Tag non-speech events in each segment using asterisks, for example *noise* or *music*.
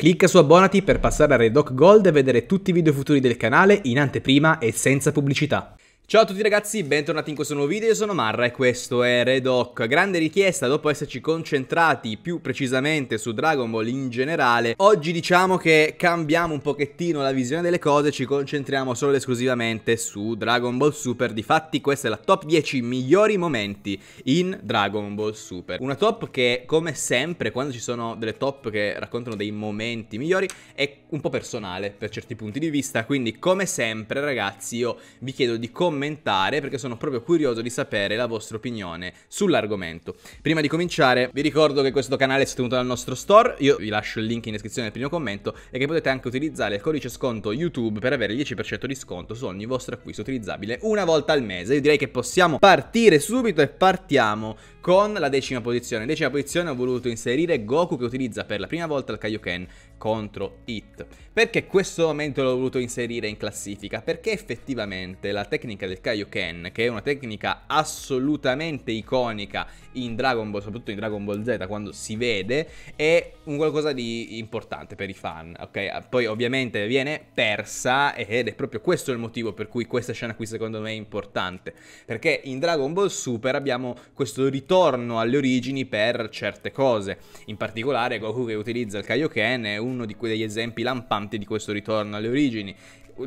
Clicca su abbonati per passare a Redoc Gold e vedere tutti i video futuri del canale in anteprima e senza pubblicità. Ciao a tutti ragazzi, bentornati in questo nuovo video, io sono Marra e questo è Redoc. Grande richiesta, dopo esserci concentrati più precisamente su Dragon Ball in generale, oggi diciamo che cambiamo un pochettino la visione delle cose, ci concentriamo solo ed esclusivamente su Dragon Ball Super. Difatti questa è la top 10 migliori momenti in Dragon Ball Super. Una top che, come sempre, quando ci sono delle top che raccontano dei momenti migliori, è un po' personale per certi punti di vista, quindi come sempre ragazzi io vi chiedo di commentare commentare perché sono proprio curioso di sapere la vostra opinione sull'argomento. Prima di cominciare vi ricordo che questo canale è sostenuto dal nostro store, io vi lascio il link in descrizione del primo commento e che potete anche utilizzare il codice sconto YouTube per avere il 10% di sconto su ogni vostro acquisto utilizzabile una volta al mese. Io direi che possiamo partire subito e partiamo con la decima posizione. In decima posizione ho voluto inserire Goku che utilizza per la prima volta il Kaioken contro It. Perché questo momento l'ho voluto inserire in classifica? Perché effettivamente la tecnica del Kaioken, che è una tecnica assolutamente iconica in Dragon Ball, soprattutto in Dragon Ball Z quando si vede, è un qualcosa di importante per i fan, ok? Ah, poi ovviamente viene persa ed è proprio questo il motivo per cui questa scena qui secondo me è importante, perché in Dragon Ball Super abbiamo questo ritorno ritorno alle origini per certe cose. In particolare Goku che utilizza il Kaioken è uno di quegli esempi lampanti di questo ritorno alle origini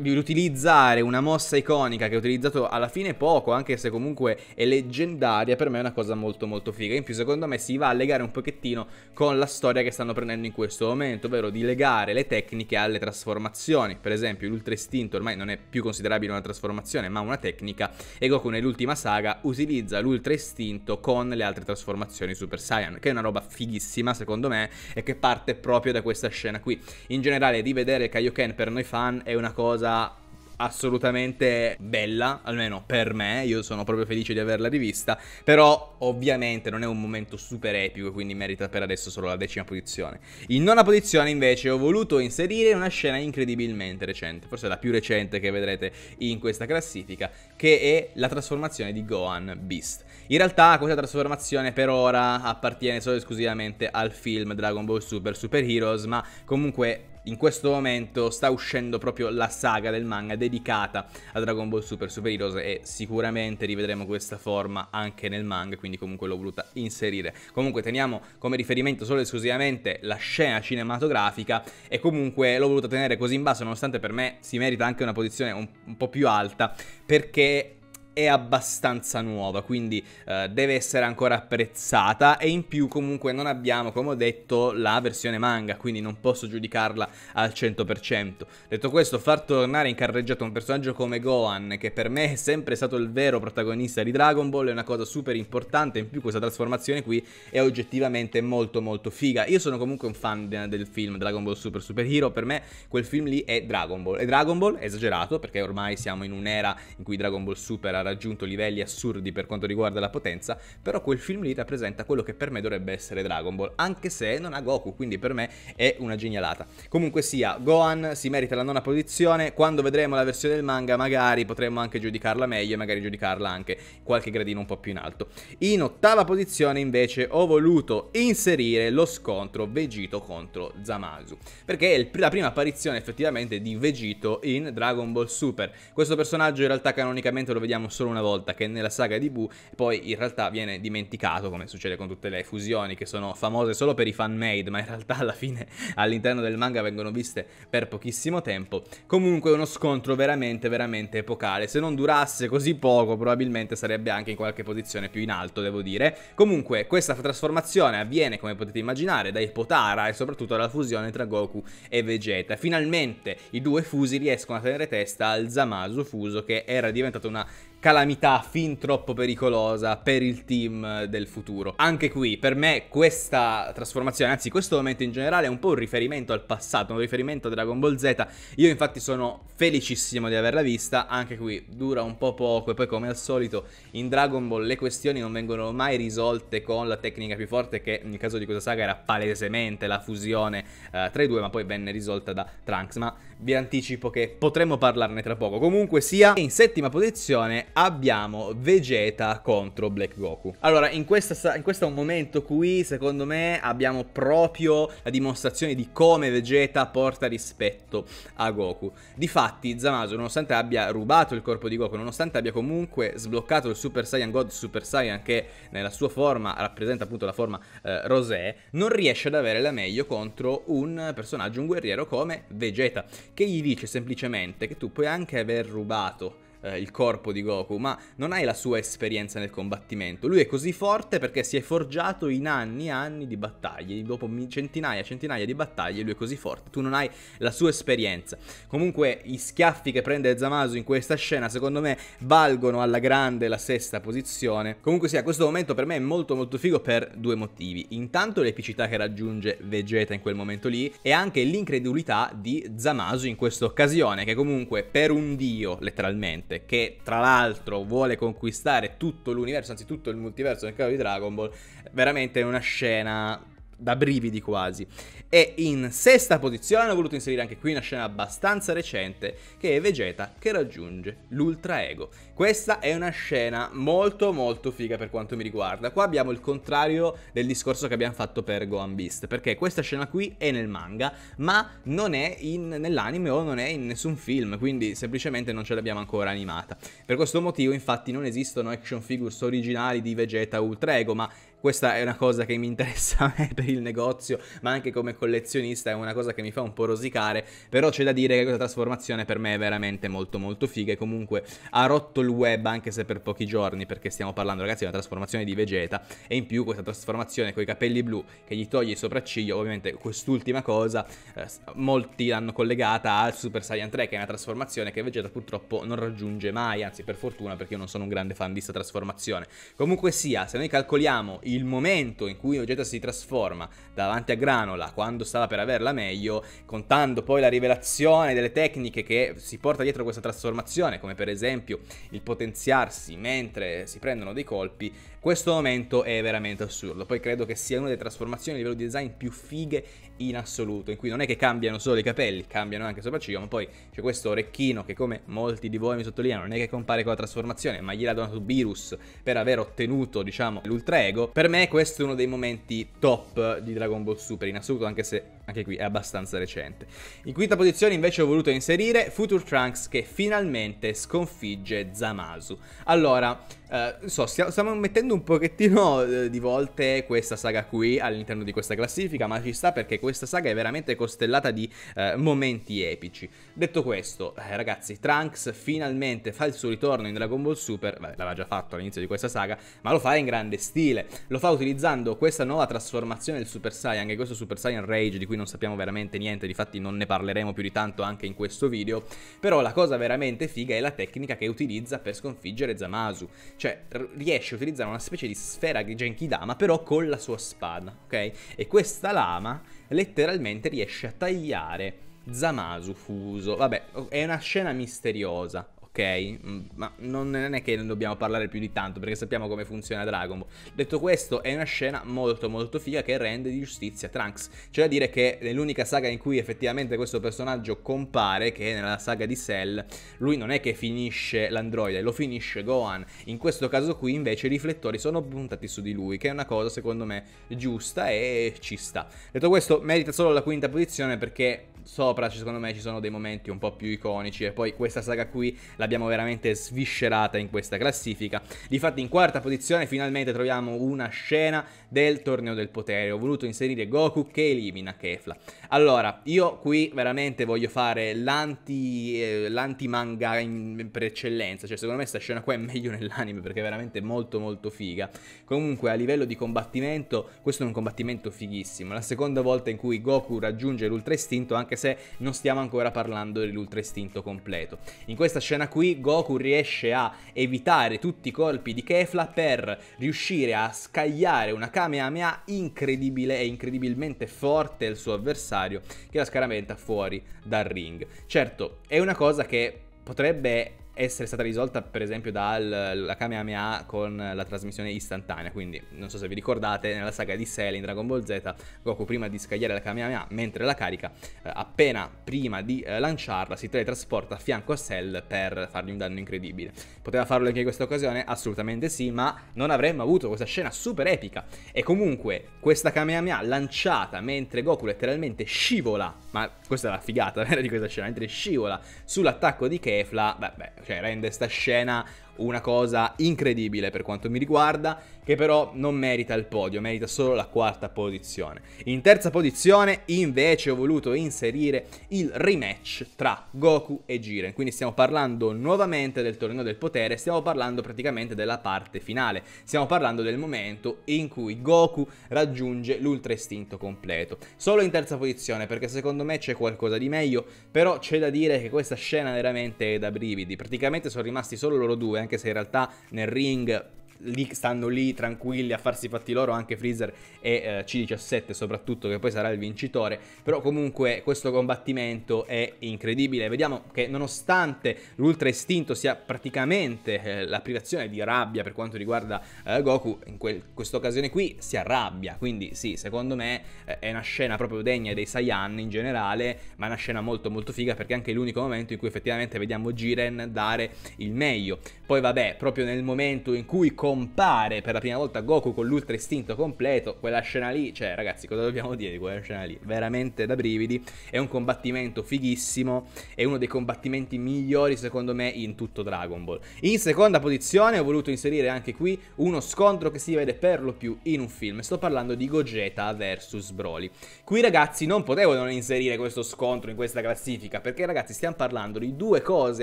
di utilizzare una mossa iconica che ho utilizzato alla fine poco, anche se comunque è leggendaria, per me è una cosa molto molto figa. In più secondo me si va a legare un pochettino con la storia che stanno prendendo in questo momento, ovvero di legare le tecniche alle trasformazioni. Per esempio l'Ultra Istinto ormai non è più considerabile una trasformazione, ma una tecnica, e Goku nell'ultima saga utilizza l'Ultra Istinto con le altre trasformazioni Super Saiyan, che è una roba fighissima secondo me e che parte proprio da questa scena qui. In generale rivedere Kaioken per noi fan è una cosa cosa assolutamente bella, almeno per me, io sono proprio felice di averla rivista, però ovviamente non è un momento super epico, quindi merita per adesso solo la decima posizione. In nona posizione invece ho voluto inserire una scena incredibilmente recente, forse la più recente che vedrete in questa classifica, che è la trasformazione di Gohan Beast. In realtà questa trasformazione per ora appartiene solo e esclusivamente al film Dragon Ball Super Super Heroes, ma comunque in questo momento sta uscendo proprio la saga del manga dedicata a Dragon Ball Super Super Heroes e sicuramente rivedremo questa forma anche nel manga, quindi comunque l'ho voluta inserire. Comunque teniamo come riferimento solo e esclusivamente la scena cinematografica e comunque l'ho voluta tenere così in basso nonostante per me si merita anche una posizione un, un po' più alta perché è abbastanza nuova, quindi eh, deve essere ancora apprezzata e in più comunque non abbiamo, come ho detto, la versione manga, quindi non posso giudicarla al 100%. Detto questo, far tornare in carreggiata un personaggio come Gohan, che per me è sempre stato il vero protagonista di Dragon Ball, è una cosa super importante, in più questa trasformazione qui è oggettivamente molto molto figa. Io sono comunque un fan del film Dragon Ball Super Super Hero, per me quel film lì è Dragon Ball. E Dragon Ball esagerato, perché ormai siamo in un'era in cui Dragon Ball Super ha raggiunto livelli assurdi per quanto riguarda la potenza, però quel film lì rappresenta quello che per me dovrebbe essere Dragon Ball, anche se non ha Goku, quindi per me è una genialata. Comunque sia, Gohan si merita la nona posizione, quando vedremo la versione del manga magari potremmo anche giudicarla meglio e magari giudicarla anche qualche gradino un po' più in alto. In ottava posizione invece ho voluto inserire lo scontro Vegito contro Zamasu, perché è la prima apparizione effettivamente di Vegito in Dragon Ball Super. Questo personaggio in realtà canonicamente lo vediamo solo una volta, che è nella saga di Boo, poi in realtà viene dimenticato, come succede con tutte le fusioni che sono famose solo per i fan-made, ma in realtà alla fine *laughs* all'interno del manga vengono viste per pochissimo tempo. Comunque uno scontro veramente, veramente epocale. Se non durasse così poco, probabilmente sarebbe anche in qualche posizione più in alto, devo dire. Comunque, questa trasformazione avviene, come potete immaginare, dai Potara e soprattutto dalla fusione tra Goku e Vegeta. Finalmente i due fusi riescono a tenere testa al Zamasu fuso che era diventato una calamità fin troppo pericolosa per il team del futuro. Anche qui, per me, questa trasformazione, anzi questo momento in generale, è un po' un riferimento al passato, un riferimento a Dragon Ball Z. Io infatti sono felicissimo di averla vista, anche qui dura un po' poco e poi come al solito in Dragon Ball le questioni non vengono mai risolte con la tecnica più forte che nel caso di questa saga era palesemente la fusione eh, tra i due, ma poi venne risolta da Trunks. Ma vi anticipo che potremmo parlarne tra poco. Comunque sia, in settima posizione abbiamo Vegeta contro Black Goku. Allora, in, questa, in questo momento qui, secondo me, abbiamo proprio la dimostrazione di come Vegeta porta rispetto a Goku. Difatti, Zamasu, nonostante abbia rubato il corpo di Goku, nonostante abbia comunque sbloccato il Super Saiyan God Super Saiyan, che nella sua forma rappresenta appunto la forma eh, rosé, non riesce ad avere la meglio contro un personaggio, un guerriero come Vegeta che gli dice semplicemente che tu puoi anche aver rubato eh, il corpo di Goku, ma non hai la sua esperienza nel combattimento. Lui è così forte perché si è forgiato in anni e anni di battaglie, dopo centinaia e centinaia di battaglie lui è così forte, tu non hai la sua esperienza. Comunque i schiaffi che prende Zamasu in questa scena secondo me valgono alla grande la sesta posizione. Comunque sia, questo momento per me è molto molto figo per due motivi. Intanto l'epicità che raggiunge Vegeta in quel momento lì e anche l'incredulità di Zamasu in questa occasione che comunque per un dio letteralmente Forte, che tra l'altro vuole conquistare tutto l'universo, anzi tutto il multiverso nel caso di Dragon Ball, veramente è una scena da brividi quasi. E in sesta posizione hanno voluto inserire anche qui una scena abbastanza recente, che è Vegeta che raggiunge l'ultra ego. Questa è una scena molto molto figa per quanto mi riguarda. Qua abbiamo il contrario del discorso che abbiamo fatto per Gohan Beast, perché questa scena qui è nel manga, ma non è in, nell'anime o non è in nessun film, quindi semplicemente non ce l'abbiamo ancora animata. Per questo motivo infatti non esistono action figures originali di Vegeta Ultra Ego, ma questa è una cosa che mi interessa a me per il negozio, ma anche come collezionista è una cosa che mi fa un po' rosicare, però c'è da dire che questa trasformazione per me è veramente molto molto figa e comunque ha rotto il web anche se per pochi giorni, perché stiamo parlando ragazzi di una trasformazione di Vegeta e in più questa trasformazione con i capelli blu che gli toglie i sopracciglio, ovviamente quest'ultima cosa eh, molti l'hanno collegata al Super Saiyan 3 che è una trasformazione che Vegeta purtroppo non raggiunge mai, anzi per fortuna perché io non sono un grande fan di questa trasformazione. Comunque sia, se noi calcoliamo i il momento in cui Vegeta si trasforma davanti a Granola quando stava per averla meglio, contando poi la rivelazione delle tecniche che si porta dietro questa trasformazione, come per esempio il potenziarsi mentre si prendono dei colpi, questo momento è veramente assurdo. Poi credo che sia una delle trasformazioni a livello di design più fighe in assoluto, in cui non è che cambiano solo i capelli, cambiano anche il sopracciglio, ma poi c'è questo orecchino che come molti di voi mi sottolineano non è che compare con la trasformazione, ma gliel'ha donato Virus per aver ottenuto, diciamo, l'ultra ego. Per me questo è uno dei momenti top di Dragon Ball Super in assoluto, anche se anche qui è abbastanza recente. In quinta posizione invece ho voluto inserire Future Trunks che finalmente sconfigge Zamasu. Allora, eh, so, stiamo, stiamo, mettendo un pochettino eh, di volte questa saga qui all'interno di questa classifica, ma ci sta perché questa saga è veramente costellata di uh, momenti epici. Detto questo, eh, ragazzi, Trunks finalmente fa il suo ritorno in Dragon Ball Super, vabbè, l'aveva già fatto all'inizio di questa saga, ma lo fa in grande stile. Lo fa utilizzando questa nuova trasformazione del Super Saiyan, anche questo Super Saiyan Rage di cui non sappiamo veramente niente, difatti non ne parleremo più di tanto anche in questo video, però la cosa veramente figa è la tecnica che utilizza per sconfiggere Zamasu. Cioè, riesce a utilizzare una specie di sfera di Genkidama, però con la sua spada, ok? E questa lama letteralmente riesce a tagliare Zamasu fuso. Vabbè, è una scena misteriosa ok? Mm, ma non è che non dobbiamo parlare più di tanto perché sappiamo come funziona Dragon Ball. Detto questo, è una scena molto molto figa che rende di giustizia Trunks. C'è da dire che è l'unica saga in cui effettivamente questo personaggio compare, che è nella saga di Cell, lui non è che finisce l'androide, lo finisce Gohan. In questo caso qui invece i riflettori sono puntati su di lui, che è una cosa secondo me giusta e ci sta. Detto questo, merita solo la quinta posizione perché sopra secondo me ci sono dei momenti un po' più iconici e poi questa saga qui la l'abbiamo veramente sviscerata in questa classifica. Difatti in quarta posizione finalmente troviamo una scena del torneo del potere. Ho voluto inserire Goku che elimina Kefla. Allora, io qui veramente voglio fare l'anti, eh, l'anti-manga in, per eccellenza. Cioè, secondo me questa scena qua è meglio nell'anime perché è veramente molto molto figa. Comunque, a livello di combattimento, questo è un combattimento fighissimo. La seconda volta in cui Goku raggiunge l'ultra istinto, anche se non stiamo ancora parlando dell'ultra istinto completo. In questa scena qui Goku riesce a evitare tutti i colpi di Kefla per riuscire a scagliare una Kamehameha incredibile e incredibilmente forte il suo avversario che la scaramenta fuori dal ring. Certo, è una cosa che potrebbe essere stata risolta per esempio dalla Kamehameha con la trasmissione istantanea, quindi non so se vi ricordate nella saga di Cell in Dragon Ball Z, Goku prima di scagliare la Kamehameha mentre la carica, eh, appena prima di eh, lanciarla si teletrasporta a fianco a Cell per fargli un danno incredibile. Poteva farlo anche in questa occasione? Assolutamente sì, ma non avremmo avuto questa scena super epica e comunque questa Kamehameha lanciata mentre Goku letteralmente scivola, ma questa è la figata *laughs* di questa scena, mentre scivola sull'attacco di Kefla, beh beh cioè rende sta scena una cosa incredibile per quanto mi riguarda, che però non merita il podio, merita solo la quarta posizione. In terza posizione invece ho voluto inserire il rematch tra Goku e Jiren, quindi stiamo parlando nuovamente del torneo del potere, stiamo parlando praticamente della parte finale, stiamo parlando del momento in cui Goku raggiunge l'ultra istinto completo. Solo in terza posizione perché secondo me c'è qualcosa di meglio, però c'è da dire che questa scena veramente è da brividi, praticamente sono rimasti solo loro due anche se in realtà nel ring lì, stanno lì tranquilli a farsi i fatti loro anche Freezer e eh, C17 soprattutto che poi sarà il vincitore però comunque questo combattimento è incredibile vediamo che nonostante l'ultra istinto sia praticamente eh, la privazione di rabbia per quanto riguarda eh, Goku in questa occasione qui si arrabbia quindi sì secondo me eh, è una scena proprio degna dei Saiyan in generale ma è una scena molto molto figa perché è anche l'unico momento in cui effettivamente vediamo Jiren dare il meglio poi vabbè proprio nel momento in cui compare per la prima volta Goku con l'ultra istinto completo, quella scena lì, cioè ragazzi cosa dobbiamo dire di quella scena lì? Veramente da brividi, è un combattimento fighissimo, è uno dei combattimenti migliori secondo me in tutto Dragon Ball. In seconda posizione ho voluto inserire anche qui uno scontro che si vede per lo più in un film, sto parlando di Gogeta vs Broly. Qui ragazzi non potevo non inserire questo scontro in questa classifica, perché ragazzi stiamo parlando di due cose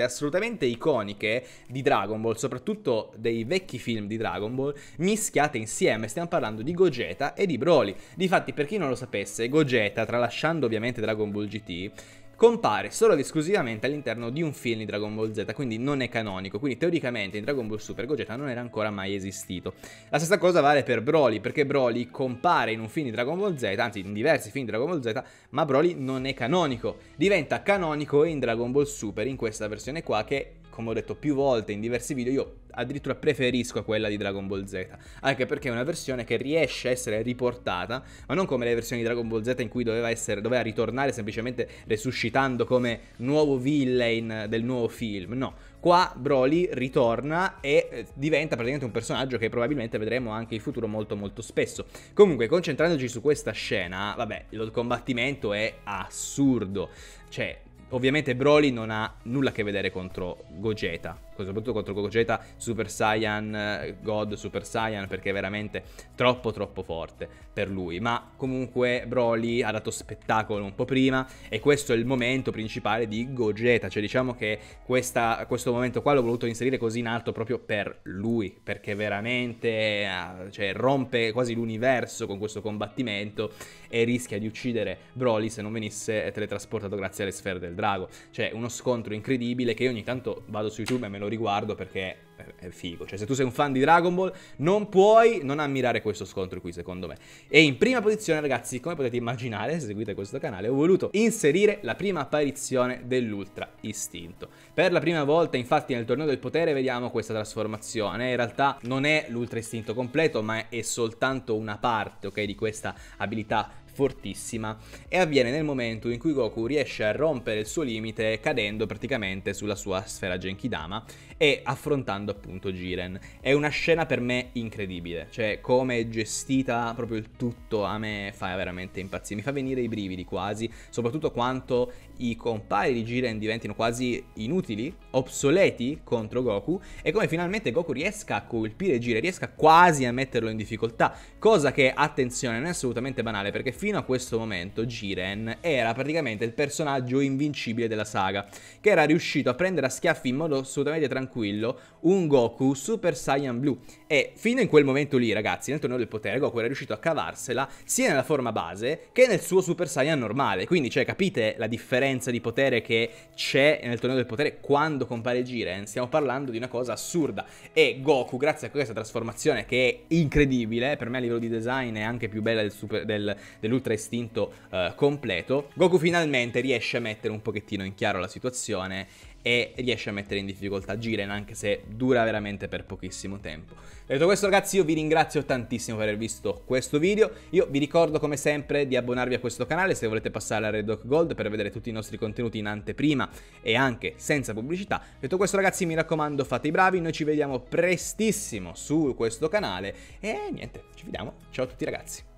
assolutamente iconiche di Dragon Ball, soprattutto dei vecchi film di di Dragon Ball mischiate insieme. Stiamo parlando di Gogeta e di Broly. Difatti, per chi non lo sapesse, Gogeta, tralasciando ovviamente Dragon Ball GT, compare solo ed esclusivamente all'interno di un film di Dragon Ball Z, quindi non è canonico, quindi teoricamente in Dragon Ball Super Gogeta non era ancora mai esistito. La stessa cosa vale per Broly, perché Broly compare in un film di Dragon Ball Z, anzi in diversi film di Dragon Ball Z, ma Broly non è canonico, diventa canonico in Dragon Ball Super in questa versione qua che come ho detto più volte in diversi video, io addirittura preferisco quella di Dragon Ball Z, anche perché è una versione che riesce a essere riportata, ma non come le versioni di Dragon Ball Z in cui doveva, essere, doveva ritornare semplicemente resuscitando come nuovo villain del nuovo film, no. Qua Broly ritorna e eh, diventa praticamente un personaggio che probabilmente vedremo anche in futuro molto molto spesso. Comunque, concentrandoci su questa scena, vabbè, il combattimento è assurdo. Cioè, Ovviamente Broly non ha nulla a che vedere contro Gogeta, soprattutto contro Gogeta Super Saiyan eh, God Super Saiyan perché è veramente troppo troppo forte per lui, ma comunque Broly ha dato spettacolo un po' prima e questo è il momento principale di Gogeta, cioè diciamo che questa, questo momento qua l'ho voluto inserire così in alto proprio per lui, perché veramente eh, cioè, rompe quasi l'universo con questo combattimento e rischia di uccidere Broly se non venisse teletrasportato grazie alle sfere del drago. Cioè, uno scontro incredibile che io ogni tanto vado su YouTube e me lo riguardo perché è figo. Cioè, se tu sei un fan di Dragon Ball, non puoi non ammirare questo scontro qui, secondo me. E in prima posizione, ragazzi, come potete immaginare, se seguite questo canale, ho voluto inserire la prima apparizione dell'Ultra Istinto. Per la prima volta, infatti, nel Torneo del Potere vediamo questa trasformazione. In realtà non è l'Ultra Istinto completo, ma è soltanto una parte, ok, di questa abilità fortissima e avviene nel momento in cui Goku riesce a rompere il suo limite cadendo praticamente sulla sua sfera Genkidama e affrontando appunto Jiren. È una scena per me incredibile, cioè come è gestita proprio il tutto a me fa veramente impazzire, mi fa venire i brividi quasi, soprattutto quanto i compari di Jiren diventino quasi inutili, obsoleti contro Goku e come finalmente Goku riesca a colpire Jiren, riesca quasi a metterlo in difficoltà, cosa che attenzione non è assolutamente banale perché fino a questo momento Jiren era praticamente il personaggio invincibile della saga, che era riuscito a prendere a schiaffi in modo assolutamente tranquillo un Goku Super Saiyan Blue. E fino in quel momento lì, ragazzi, nel torneo del potere, Goku era riuscito a cavarsela sia nella forma base che nel suo Super Saiyan normale. Quindi, cioè, capite la differenza di potere che c'è nel torneo del potere quando compare Jiren? Stiamo parlando di una cosa assurda. E Goku, grazie a questa trasformazione che è incredibile, per me a livello di design è anche più bella del, super, del, del l'ultra istinto eh, completo, Goku finalmente riesce a mettere un pochettino in chiaro la situazione e riesce a mettere in difficoltà Jiren anche se dura veramente per pochissimo tempo. Detto questo ragazzi io vi ringrazio tantissimo per aver visto questo video, io vi ricordo come sempre di abbonarvi a questo canale se volete passare a Red Dog Gold per vedere tutti i nostri contenuti in anteprima e anche senza pubblicità. Detto questo ragazzi mi raccomando fate i bravi, noi ci vediamo prestissimo su questo canale e niente, ci vediamo, ciao a tutti ragazzi.